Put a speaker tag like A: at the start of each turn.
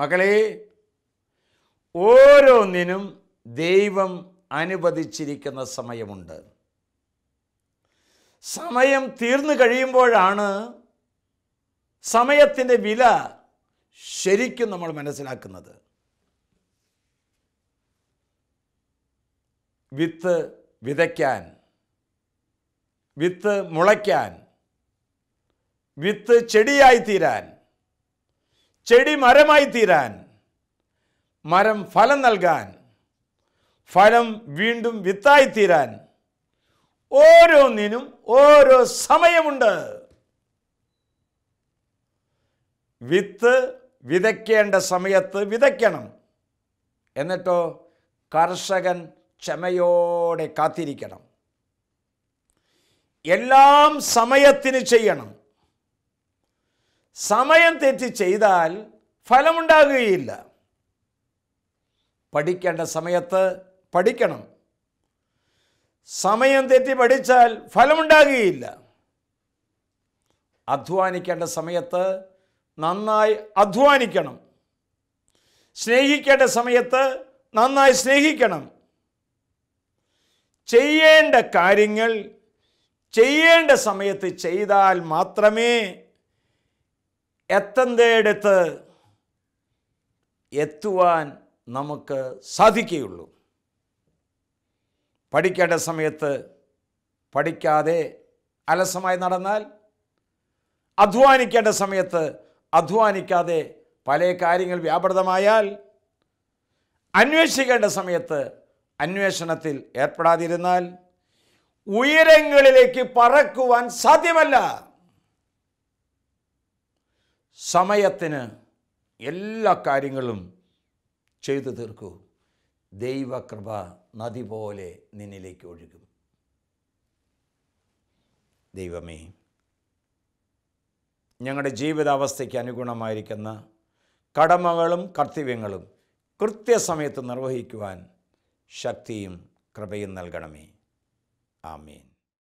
A: മക്കളെ ഓരോന്നിനും ദൈവം അനുവദിച്ചിരിക്കുന്ന സമയമുണ്ട് സമയം തീർന്നു കഴിയുമ്പോഴാണ് സമയത്തിൻ്റെ വില ശരിക്കും നമ്മൾ മനസ്സിലാക്കുന്നത് വിത്ത് വിതയ്ക്കാൻ വിത്ത് മുളയ്ക്കാൻ വിത്ത് ചെടിയായി തീരാൻ ചെടി മരമായി തീരാൻ മരം ഫലം നൽകാൻ ഫലം വീണ്ടും വിത്തായി തീരാൻ ഓരോന്നിനും ഓരോ സമയമുണ്ട് വിത്ത് വിതയ്ക്കേണ്ട സമയത്ത് വിതയ്ക്കണം എന്നിട്ടോ കർഷകൻ ക്ഷമയോടെ കാത്തിരിക്കണം എല്ലാം സമയത്തിന് ചെയ്യണം സമയം തെറ്റി ചെയ്താൽ ഫലമുണ്ടാകുകയില്ല പഠിക്കേണ്ട സമയത്ത് പഠിക്കണം സമയം തെറ്റി പഠിച്ചാൽ ഫലമുണ്ടാകുകയില്ല അധ്വാനിക്കേണ്ട സമയത്ത് നന്നായി അധ്വാനിക്കണം സ്നേഹിക്കേണ്ട സമയത്ത് നന്നായി സ്നേഹിക്കണം ചെയ്യേണ്ട കാര്യങ്ങൾ ചെയ്യേണ്ട സമയത്ത് ചെയ്താൽ മാത്രമേ എത്തേണ്ടയിടത്ത് എത്തുവാൻ നമുക്ക് സാധിക്കുകയുള്ളൂ പഠിക്കേണ്ട സമയത്ത് പഠിക്കാതെ അലസമായി നടന്നാൽ അധ്വാനിക്കേണ്ട സമയത്ത് അധ്വാനിക്കാതെ പല കാര്യങ്ങൾ വ്യാപൃതമായാൽ അന്വേഷിക്കേണ്ട സമയത്ത് അന്വേഷണത്തിൽ ഏർപ്പെടാതിരുന്നാൽ ഉയരങ്ങളിലേക്ക് പറക്കുവാൻ സാധ്യമല്ല സമയത്തിന് എല്ലാ കാര്യങ്ങളും ചെയ്തു തീർക്കൂ ദൈവകൃപ നദി പോലെ നിന്നിലേക്ക് ഒഴുകും ദൈവമേ ഞങ്ങളുടെ ജീവിതാവസ്ഥയ്ക്ക് അനുഗുണമായിരിക്കുന്ന കടമകളും കർത്തവ്യങ്ങളും കൃത്യസമയത്ത് നിർവഹിക്കുവാൻ ശക്തിയും കൃപയും നൽകണമേ ആമീൻ